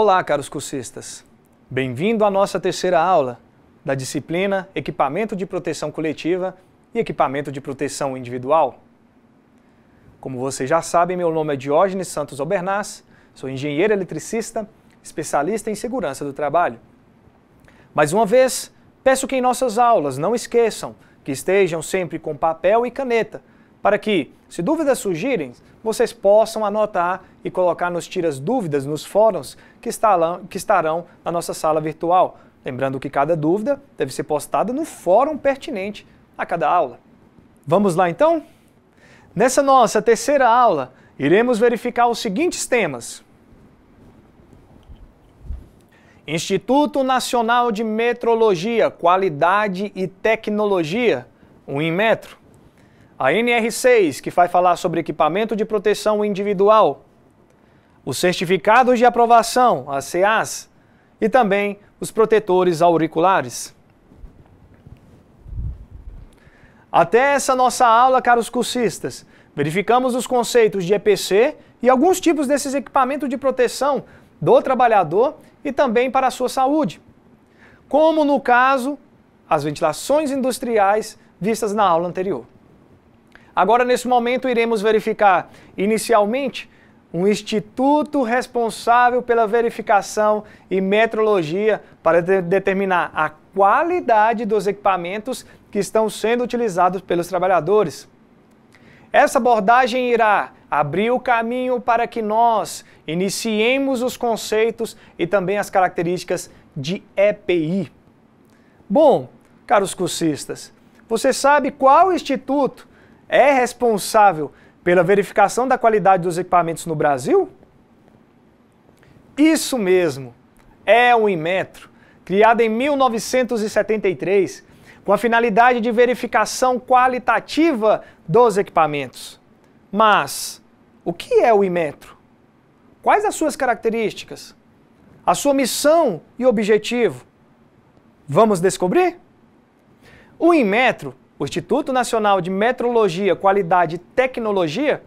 Olá, caros cursistas. Bem-vindo à nossa terceira aula da disciplina Equipamento de Proteção Coletiva e Equipamento de Proteção Individual. Como vocês já sabem, meu nome é Diógenes Santos Albernaz, sou engenheiro eletricista, especialista em segurança do trabalho. Mais uma vez, peço que em nossas aulas não esqueçam que estejam sempre com papel e caneta, para que, se dúvidas surgirem, vocês possam anotar e colocar nos tiras dúvidas nos fóruns que estarão, que estarão na nossa sala virtual. Lembrando que cada dúvida deve ser postada no fórum pertinente a cada aula. Vamos lá então? Nessa nossa terceira aula, iremos verificar os seguintes temas. Instituto Nacional de Metrologia, Qualidade e Tecnologia, o Inmetro. A NR6, que vai falar sobre equipamento de proteção individual, os certificados de aprovação, as CAs, e também os protetores auriculares. Até essa nossa aula, caros cursistas, verificamos os conceitos de EPC e alguns tipos desses equipamentos de proteção do trabalhador e também para a sua saúde, como no caso as ventilações industriais vistas na aula anterior. Agora, nesse momento, iremos verificar, inicialmente, um instituto responsável pela verificação e metrologia para de determinar a qualidade dos equipamentos que estão sendo utilizados pelos trabalhadores. Essa abordagem irá abrir o caminho para que nós iniciemos os conceitos e também as características de EPI. Bom, caros cursistas, você sabe qual instituto é responsável pela verificação da qualidade dos equipamentos no Brasil? Isso mesmo, é o Inmetro, criado em 1973 com a finalidade de verificação qualitativa dos equipamentos. Mas o que é o Inmetro? Quais as suas características? A sua missão e objetivo? Vamos descobrir? O Inmetro o Instituto Nacional de Metrologia, Qualidade e Tecnologia,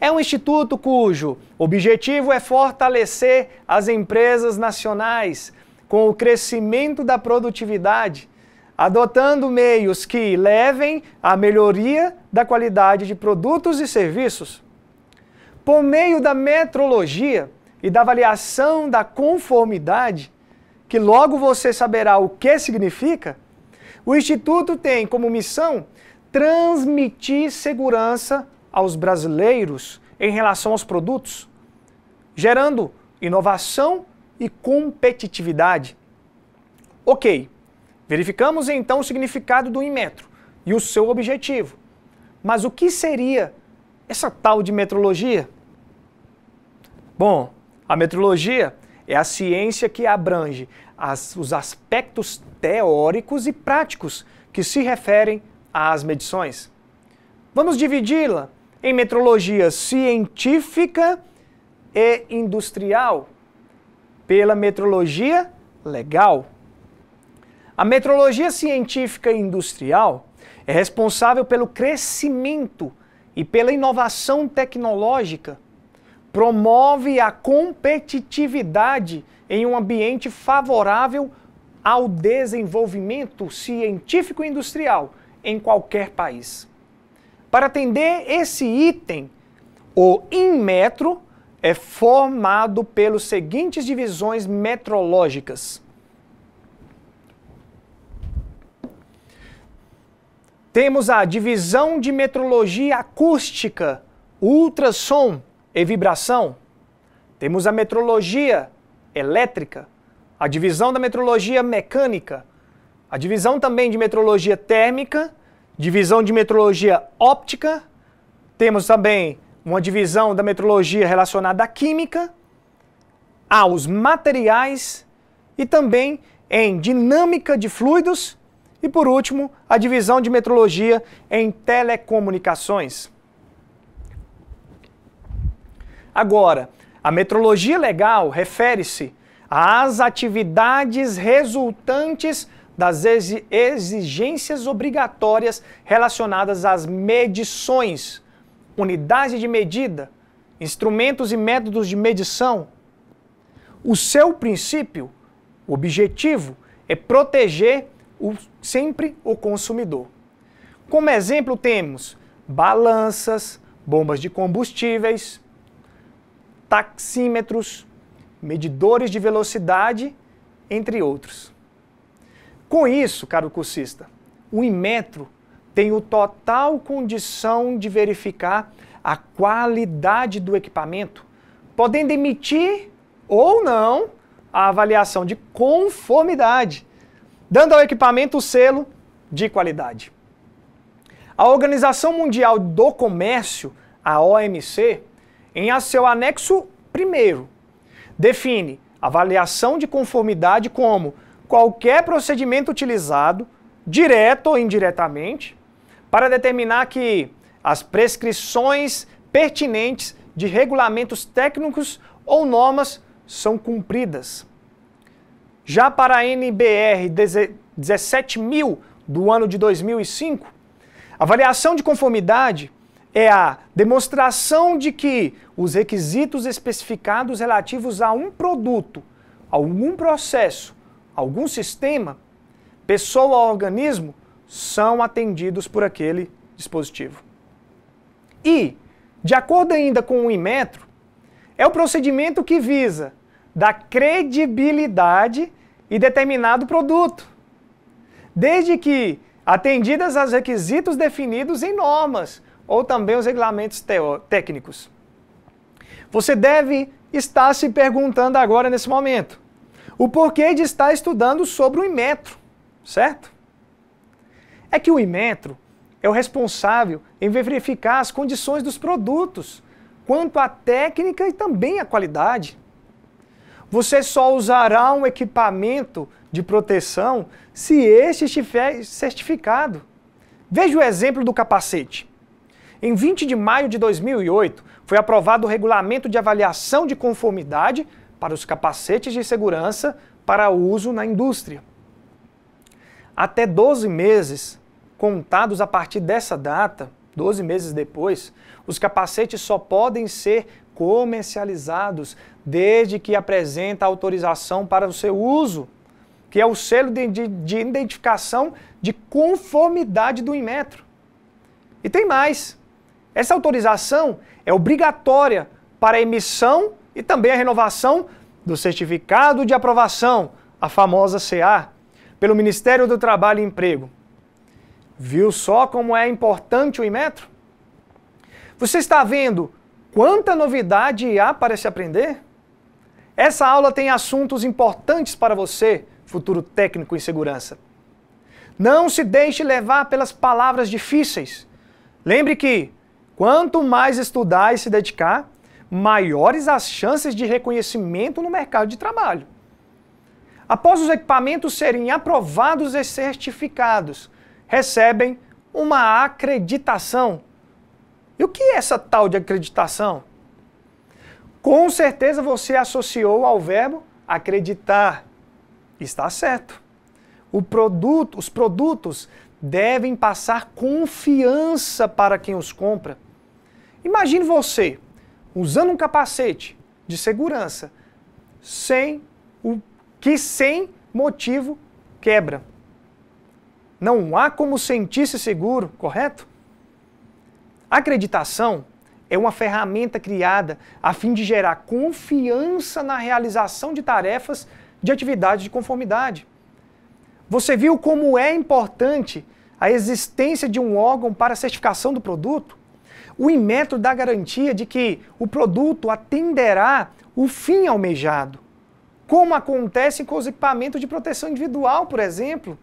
é um instituto cujo objetivo é fortalecer as empresas nacionais com o crescimento da produtividade, adotando meios que levem à melhoria da qualidade de produtos e serviços. Por meio da metrologia e da avaliação da conformidade, que logo você saberá o que significa, o Instituto tem como missão transmitir segurança aos brasileiros em relação aos produtos, gerando inovação e competitividade. Ok, verificamos então o significado do Inmetro e o seu objetivo. Mas o que seria essa tal de metrologia? Bom, a metrologia é a ciência que abrange as, os aspectos teóricos e práticos que se referem às medições. Vamos dividi-la em metrologia científica e industrial pela metrologia legal. A metrologia científica e industrial é responsável pelo crescimento e pela inovação tecnológica promove a competitividade em um ambiente favorável ao desenvolvimento científico e industrial em qualquer país. Para atender esse item, o Inmetro é formado pelas seguintes divisões metrológicas. Temos a divisão de metrologia acústica, ultrassom, e vibração. Temos a metrologia elétrica, a divisão da metrologia mecânica, a divisão também de metrologia térmica, divisão de metrologia óptica, temos também uma divisão da metrologia relacionada à química, aos materiais e também em dinâmica de fluidos e, por último, a divisão de metrologia em telecomunicações. Agora, a metrologia legal refere-se às atividades resultantes das exigências obrigatórias relacionadas às medições, unidade de medida, instrumentos e métodos de medição. O seu princípio, o objetivo, é proteger o, sempre o consumidor. Como exemplo, temos balanças, bombas de combustíveis, taxímetros, medidores de velocidade, entre outros. Com isso, caro cursista, o Inmetro tem o total condição de verificar a qualidade do equipamento, podendo emitir ou não a avaliação de conformidade, dando ao equipamento o selo de qualidade. A Organização Mundial do Comércio, a OMC, em seu anexo primeiro, define avaliação de conformidade como qualquer procedimento utilizado, direto ou indiretamente, para determinar que as prescrições pertinentes de regulamentos técnicos ou normas são cumpridas. Já para a NBR 17000 do ano de 2005, avaliação de conformidade é a demonstração de que os requisitos especificados relativos a um produto, algum processo, algum sistema, pessoa ou organismo são atendidos por aquele dispositivo. E, de acordo ainda com o Inmetro, é o procedimento que visa dar credibilidade e determinado produto, desde que atendidas aos requisitos definidos em normas ou também os regulamentos técnicos. Você deve estar se perguntando agora, nesse momento, o porquê de estar estudando sobre o Imetro, certo? É que o Imetro é o responsável em verificar as condições dos produtos, quanto à técnica e também à qualidade. Você só usará um equipamento de proteção se este estiver certificado. Veja o exemplo do capacete. Em 20 de maio de 2008, foi aprovado o regulamento de avaliação de conformidade para os capacetes de segurança para uso na indústria. Até 12 meses, contados a partir dessa data, 12 meses depois, os capacetes só podem ser comercializados desde que apresenta autorização para o seu uso, que é o selo de, de, de identificação de conformidade do Inmetro. E tem mais. Essa autorização é obrigatória para a emissão e também a renovação do certificado de aprovação, a famosa CA, pelo Ministério do Trabalho e Emprego. Viu só como é importante o Inmetro? Você está vendo quanta novidade há para se aprender? Essa aula tem assuntos importantes para você, futuro técnico em segurança. Não se deixe levar pelas palavras difíceis. Lembre que Quanto mais estudar e se dedicar, maiores as chances de reconhecimento no mercado de trabalho. Após os equipamentos serem aprovados e certificados, recebem uma acreditação. E o que é essa tal de acreditação? Com certeza você associou ao verbo acreditar. Está certo. Produto, os produtos devem passar confiança para quem os compra. Imagine você usando um capacete de segurança sem o que sem motivo quebra. Não há como sentir-se seguro, correto? A acreditação é uma ferramenta criada a fim de gerar confiança na realização de tarefas de atividades de conformidade. Você viu como é importante a existência de um órgão para certificação do produto? o Inmetro dá garantia de que o produto atenderá o fim almejado, como acontece com os equipamentos de proteção individual, por exemplo.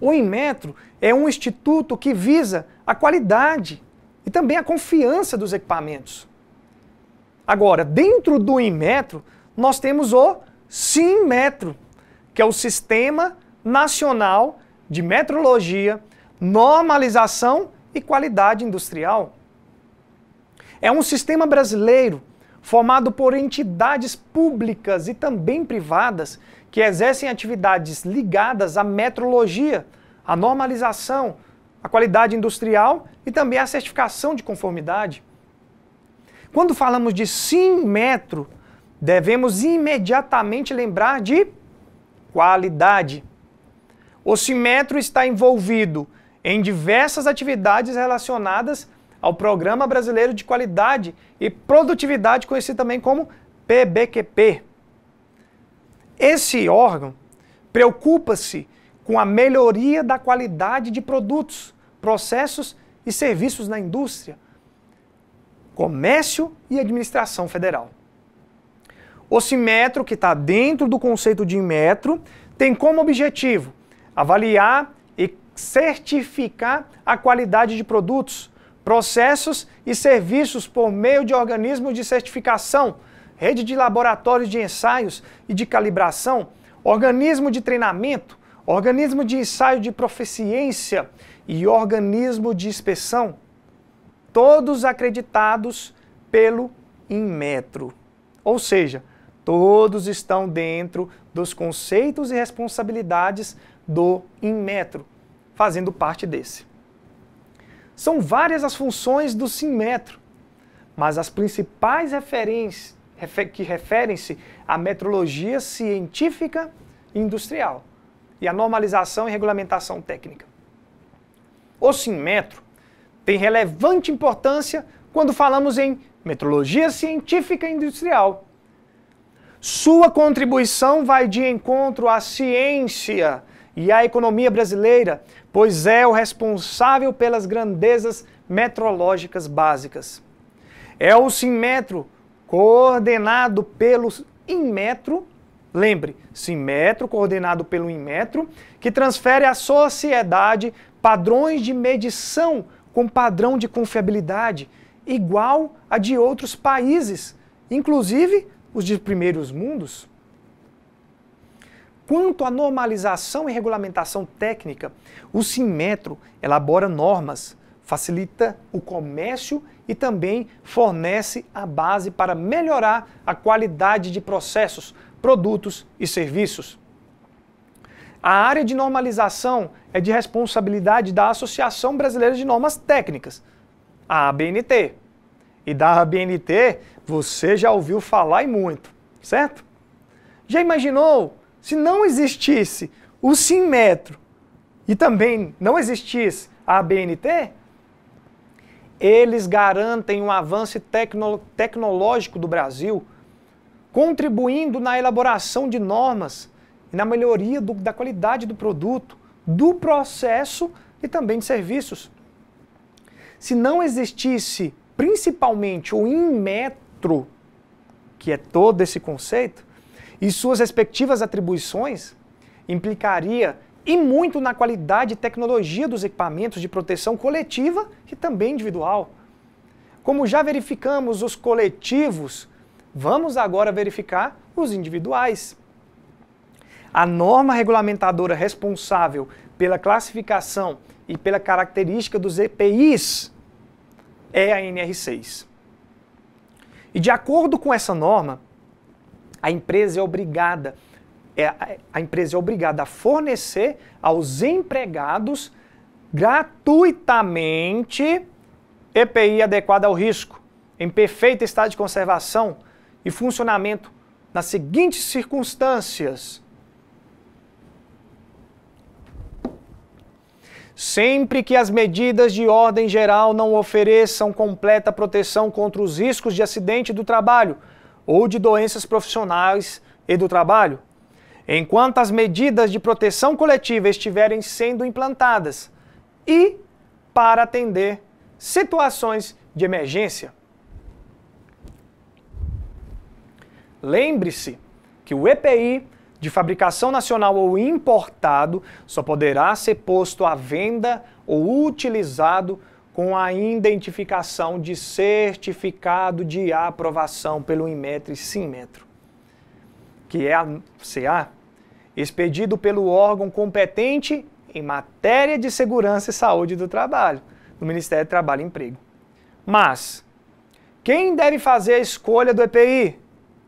O Inmetro é um instituto que visa a qualidade e também a confiança dos equipamentos. Agora, dentro do Inmetro, nós temos o SIMmetro, que é o Sistema Nacional de Metrologia, Normalização e qualidade industrial. É um sistema brasileiro formado por entidades públicas e também privadas que exercem atividades ligadas à metrologia, à normalização, à qualidade industrial e também à certificação de conformidade. Quando falamos de sim metro, devemos imediatamente lembrar de qualidade. O simetro está envolvido em diversas atividades relacionadas ao Programa Brasileiro de Qualidade e Produtividade, conhecido também como PBQP. Esse órgão preocupa-se com a melhoria da qualidade de produtos, processos e serviços na indústria, comércio e administração federal. O Cimetro, que está dentro do conceito de metro, tem como objetivo avaliar certificar a qualidade de produtos, processos e serviços por meio de organismos de certificação, rede de laboratórios de ensaios e de calibração, organismo de treinamento, organismo de ensaio de proficiência e organismo de inspeção, todos acreditados pelo Inmetro. Ou seja, todos estão dentro dos conceitos e responsabilidades do Inmetro fazendo parte desse. São várias as funções do Simmetro, mas as principais que referem-se à metrologia científica e industrial e à normalização e regulamentação técnica. O Simmetro tem relevante importância quando falamos em metrologia científica e industrial. Sua contribuição vai de encontro à ciência e a economia brasileira, pois é o responsável pelas grandezas metrológicas básicas. É o Simetro, coordenado pelo Inmetro, lembre, Simetro, coordenado pelo Inmetro, que transfere à sociedade padrões de medição com padrão de confiabilidade igual a de outros países, inclusive os de primeiros mundos. Quanto à normalização e regulamentação técnica, o Simetro elabora normas, facilita o comércio e também fornece a base para melhorar a qualidade de processos, produtos e serviços. A área de normalização é de responsabilidade da Associação Brasileira de Normas Técnicas, a ABNT. E da ABNT você já ouviu falar e muito, certo? Já imaginou se não existisse o Simmetro e também não existisse a BNT, eles garantem um avanço tecno tecnológico do Brasil, contribuindo na elaboração de normas e na melhoria do, da qualidade do produto, do processo e também de serviços. Se não existisse principalmente o Inmetro, que é todo esse conceito, e suas respectivas atribuições, implicaria e muito na qualidade e tecnologia dos equipamentos de proteção coletiva e também individual. Como já verificamos os coletivos, vamos agora verificar os individuais. A norma regulamentadora responsável pela classificação e pela característica dos EPIs é a NR6. E de acordo com essa norma, a empresa é obrigada é, a empresa é obrigada a fornecer aos empregados gratuitamente EPI adequada ao risco, em perfeito estado de conservação e funcionamento nas seguintes circunstâncias. Sempre que as medidas de ordem geral não ofereçam completa proteção contra os riscos de acidente do trabalho, ou de doenças profissionais e do trabalho. Enquanto as medidas de proteção coletiva estiverem sendo implantadas e para atender situações de emergência. Lembre-se que o EPI de fabricação nacional ou importado só poderá ser posto à venda ou utilizado com a identificação de certificado de aprovação pelo Inmetro e Simmetro, que é a CA, expedido pelo órgão competente em matéria de segurança e saúde do trabalho, do Ministério do Trabalho e Emprego. Mas, quem deve fazer a escolha do EPI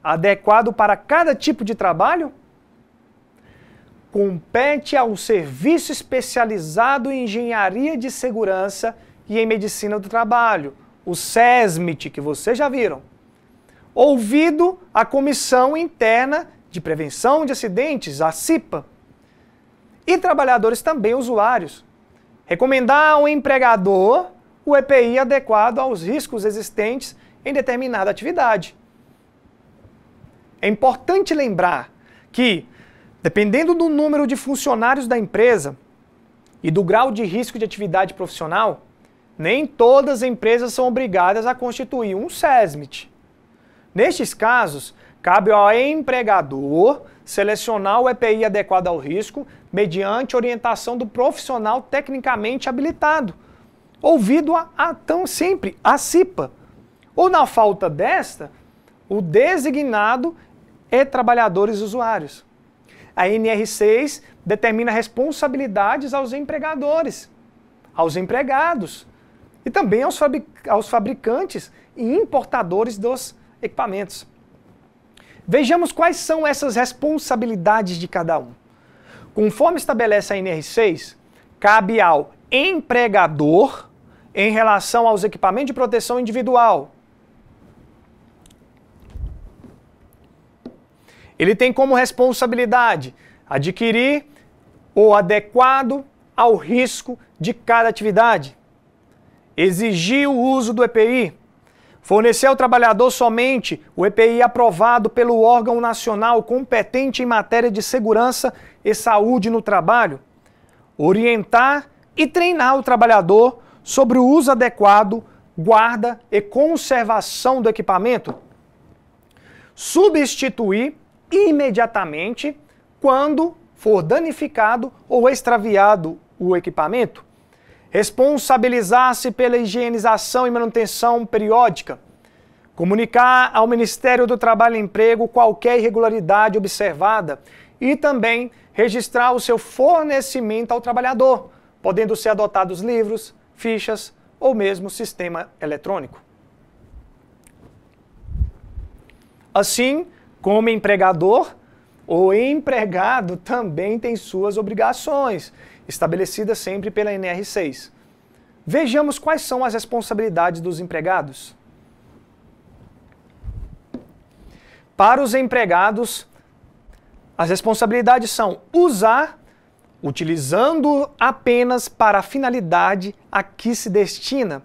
adequado para cada tipo de trabalho? Compete ao Serviço Especializado em Engenharia de Segurança e em Medicina do Trabalho, o SESMIT, que vocês já viram. Ouvido a Comissão Interna de Prevenção de Acidentes, a CIPA. E trabalhadores também usuários. Recomendar ao empregador o EPI adequado aos riscos existentes em determinada atividade. É importante lembrar que, dependendo do número de funcionários da empresa e do grau de risco de atividade profissional, nem todas as empresas são obrigadas a constituir um SESMIT. Nestes casos, cabe ao empregador selecionar o EPI adequado ao risco mediante orientação do profissional tecnicamente habilitado, ouvido a, a tão sempre a CIPA. Ou na falta desta, o designado e trabalhadores usuários. A NR6 determina responsabilidades aos empregadores, aos empregados, e também aos, fabric aos fabricantes e importadores dos equipamentos. Vejamos quais são essas responsabilidades de cada um. Conforme estabelece a NR6, cabe ao empregador em relação aos equipamentos de proteção individual. Ele tem como responsabilidade adquirir o adequado ao risco de cada atividade exigir o uso do EPI, fornecer ao trabalhador somente o EPI aprovado pelo órgão nacional competente em matéria de segurança e saúde no trabalho, orientar e treinar o trabalhador sobre o uso adequado, guarda e conservação do equipamento, substituir imediatamente quando for danificado ou extraviado o equipamento, responsabilizar-se pela higienização e manutenção periódica, comunicar ao Ministério do Trabalho e Emprego qualquer irregularidade observada e também registrar o seu fornecimento ao trabalhador, podendo ser adotados livros, fichas ou mesmo sistema eletrônico. Assim, como empregador, o empregado também tem suas obrigações estabelecida sempre pela NR6. Vejamos quais são as responsabilidades dos empregados. Para os empregados, as responsabilidades são usar, utilizando apenas para a finalidade a que se destina,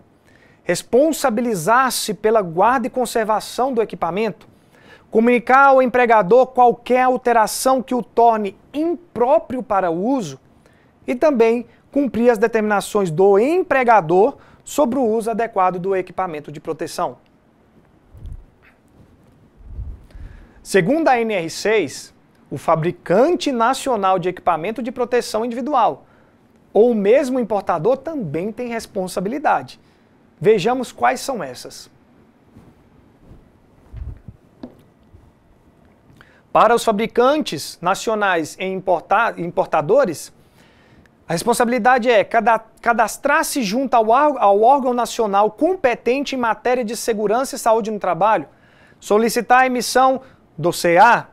responsabilizar-se pela guarda e conservação do equipamento, comunicar ao empregador qualquer alteração que o torne impróprio para o uso, e também cumprir as determinações do empregador sobre o uso adequado do equipamento de proteção. Segundo a NR6, o fabricante nacional de equipamento de proteção individual ou mesmo importador também tem responsabilidade. Vejamos quais são essas. Para os fabricantes nacionais e importadores, a responsabilidade é cadastrar-se junto ao órgão nacional competente em matéria de segurança e saúde no trabalho, solicitar a emissão do CA,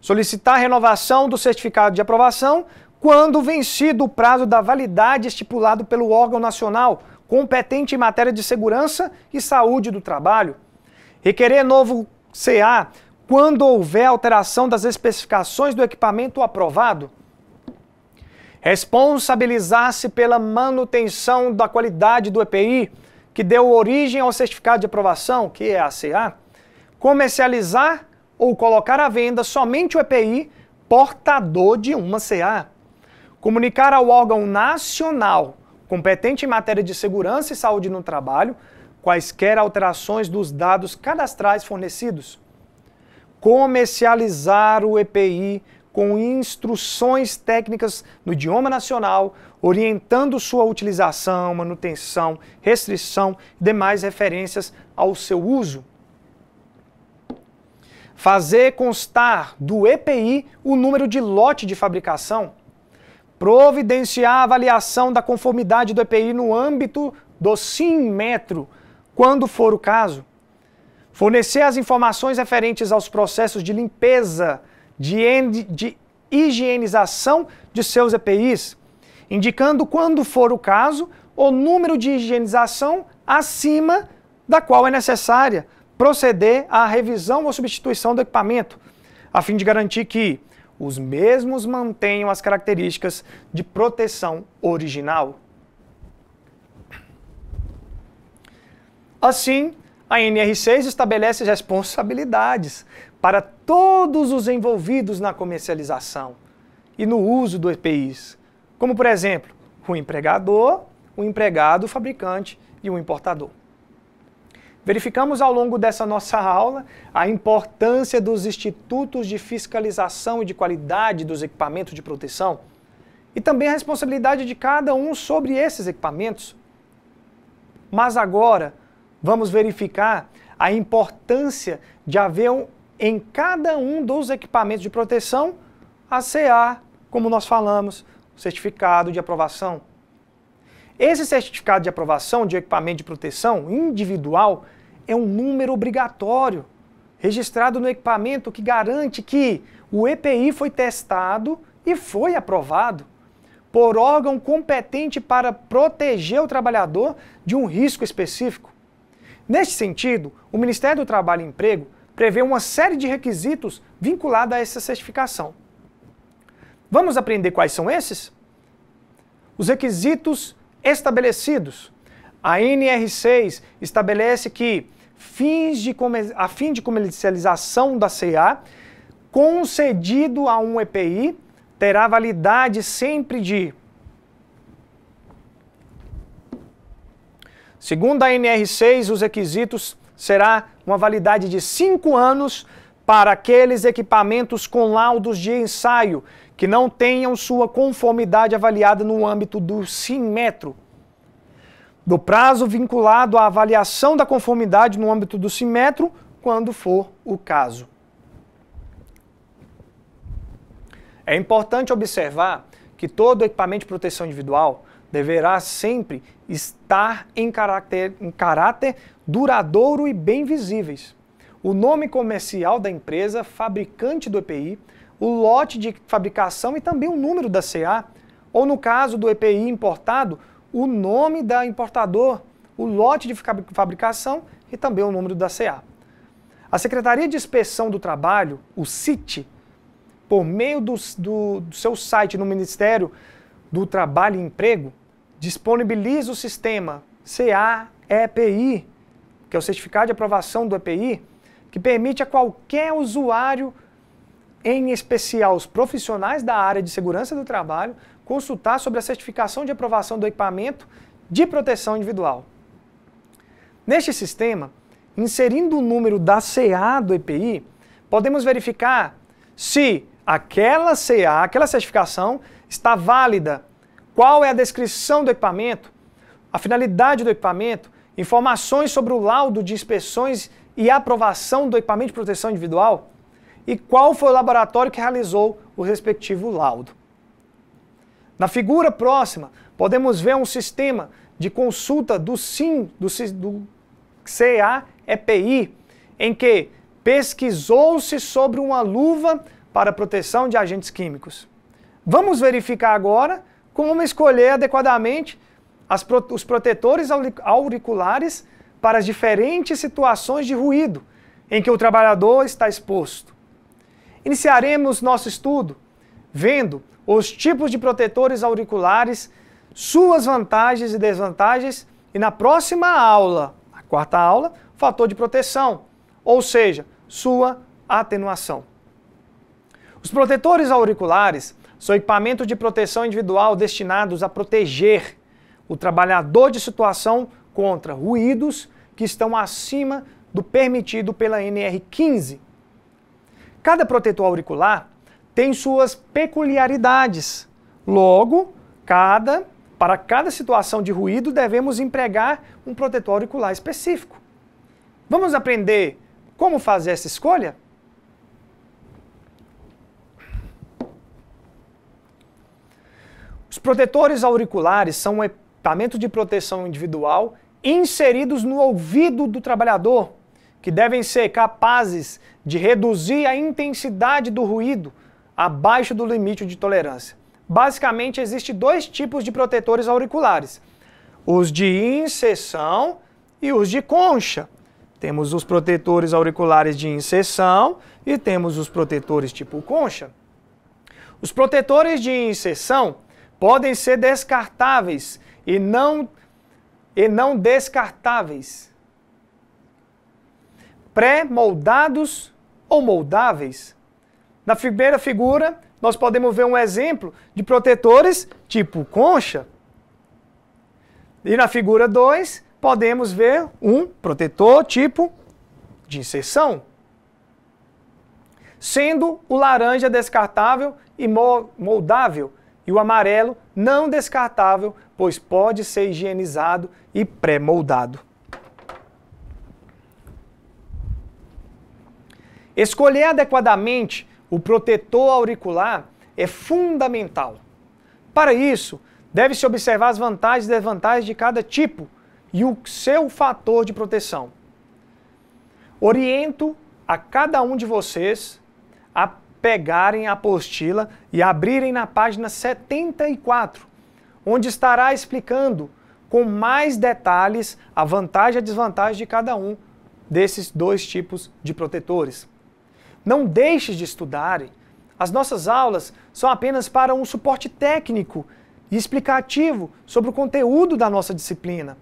solicitar a renovação do certificado de aprovação quando vencido o prazo da validade estipulado pelo órgão nacional competente em matéria de segurança e saúde do trabalho, requerer novo CA quando houver alteração das especificações do equipamento aprovado, responsabilizar-se pela manutenção da qualidade do EPI, que deu origem ao certificado de aprovação, que é a CA, comercializar ou colocar à venda somente o EPI portador de uma CA, comunicar ao órgão nacional competente em matéria de segurança e saúde no trabalho quaisquer alterações dos dados cadastrais fornecidos, comercializar o EPI com instruções técnicas no idioma nacional, orientando sua utilização, manutenção, restrição e demais referências ao seu uso. Fazer constar do EPI o número de lote de fabricação. Providenciar a avaliação da conformidade do EPI no âmbito do SIM-metro, quando for o caso. Fornecer as informações referentes aos processos de limpeza de, de higienização de seus EPIs, indicando, quando for o caso, o número de higienização acima da qual é necessária proceder à revisão ou substituição do equipamento, a fim de garantir que os mesmos mantenham as características de proteção original. Assim, a NR6 estabelece responsabilidades para todos os envolvidos na comercialização e no uso do EPIs, como por exemplo, o empregador, o empregado, o fabricante e o importador. Verificamos ao longo dessa nossa aula a importância dos institutos de fiscalização e de qualidade dos equipamentos de proteção e também a responsabilidade de cada um sobre esses equipamentos. Mas agora vamos verificar a importância de haver um em cada um dos equipamentos de proteção a CA, como nós falamos, certificado de aprovação. Esse certificado de aprovação de equipamento de proteção individual é um número obrigatório registrado no equipamento que garante que o EPI foi testado e foi aprovado por órgão competente para proteger o trabalhador de um risco específico. Neste sentido, o Ministério do Trabalho e Emprego prevê uma série de requisitos vinculados a essa certificação. Vamos aprender quais são esses? Os requisitos estabelecidos. A NR6 estabelece que fins de, a fim de comercialização da CA, concedido a um EPI, terá validade sempre de. Segundo a NR6, os requisitos será uma validade de cinco anos para aqueles equipamentos com laudos de ensaio que não tenham sua conformidade avaliada no âmbito do Simmetro. Do prazo vinculado à avaliação da conformidade no âmbito do Simmetro, quando for o caso. É importante observar que todo equipamento de proteção individual deverá sempre estar em caráter, em caráter duradouro e bem visíveis. O nome comercial da empresa, fabricante do EPI, o lote de fabricação e também o número da CA, ou no caso do EPI importado, o nome da importador, o lote de fabricação e também o número da CA. A Secretaria de Inspeção do Trabalho, o CIT, por meio do, do, do seu site no Ministério do Trabalho e Emprego, disponibiliza o sistema CA-EPI, que é o certificado de aprovação do EPI, que permite a qualquer usuário, em especial os profissionais da área de segurança do trabalho, consultar sobre a certificação de aprovação do equipamento de proteção individual. Neste sistema, inserindo o número da CA do EPI, podemos verificar se aquela CA, aquela certificação, está válida qual é a descrição do equipamento, a finalidade do equipamento, informações sobre o laudo de inspeções e aprovação do equipamento de proteção individual e qual foi o laboratório que realizou o respectivo laudo. Na figura próxima, podemos ver um sistema de consulta do SIM, do, do CAEPI, em que pesquisou-se sobre uma luva para proteção de agentes químicos. Vamos verificar agora como escolher adequadamente as, os protetores auriculares para as diferentes situações de ruído em que o trabalhador está exposto. Iniciaremos nosso estudo vendo os tipos de protetores auriculares, suas vantagens e desvantagens, e na próxima aula, a quarta aula, fator de proteção, ou seja, sua atenuação. Os protetores auriculares são equipamentos de proteção individual destinados a proteger o trabalhador de situação contra ruídos que estão acima do permitido pela NR15. Cada protetor auricular tem suas peculiaridades. Logo, cada para cada situação de ruído devemos empregar um protetor auricular específico. Vamos aprender como fazer essa escolha? protetores auriculares são um equipamento de proteção individual inseridos no ouvido do trabalhador, que devem ser capazes de reduzir a intensidade do ruído abaixo do limite de tolerância. Basicamente, existem dois tipos de protetores auriculares: os de inserção e os de concha. Temos os protetores auriculares de inserção e temos os protetores tipo concha. Os protetores de inserção podem ser descartáveis e não e não descartáveis. Pré-moldados ou moldáveis. Na primeira figura, nós podemos ver um exemplo de protetores tipo concha. E na figura 2, podemos ver um protetor tipo de inserção. Sendo o laranja descartável e moldável, e o amarelo não descartável, pois pode ser higienizado e pré-moldado. Escolher adequadamente o protetor auricular é fundamental. Para isso, deve-se observar as vantagens e desvantagens de cada tipo e o seu fator de proteção. Oriento a cada um de vocês a pegarem a apostila e abrirem na página 74, onde estará explicando com mais detalhes a vantagem e a desvantagem de cada um desses dois tipos de protetores. Não deixe de estudarem. As nossas aulas são apenas para um suporte técnico e explicativo sobre o conteúdo da nossa disciplina.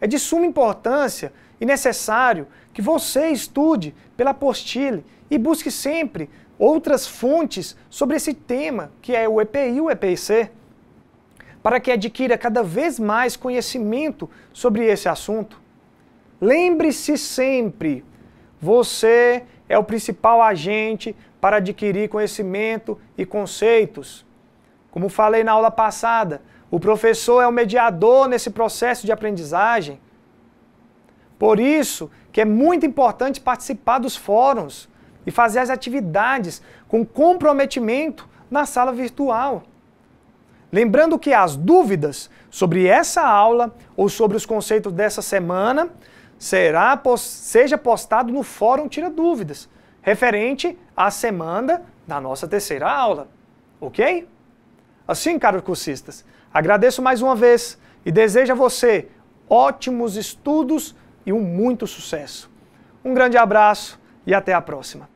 É de suma importância e necessário que você estude pela apostila e busque sempre outras fontes sobre esse tema, que é o EPI e o EPIC, para que adquira cada vez mais conhecimento sobre esse assunto. Lembre-se sempre, você é o principal agente para adquirir conhecimento e conceitos. Como falei na aula passada, o professor é o mediador nesse processo de aprendizagem. Por isso que é muito importante participar dos fóruns, e fazer as atividades com comprometimento na sala virtual. Lembrando que as dúvidas sobre essa aula ou sobre os conceitos dessa semana será seja postado no fórum Tira Dúvidas, referente à semana da nossa terceira aula. OK? Assim, caros cursistas, agradeço mais uma vez e desejo a você ótimos estudos e um muito sucesso. Um grande abraço e até a próxima.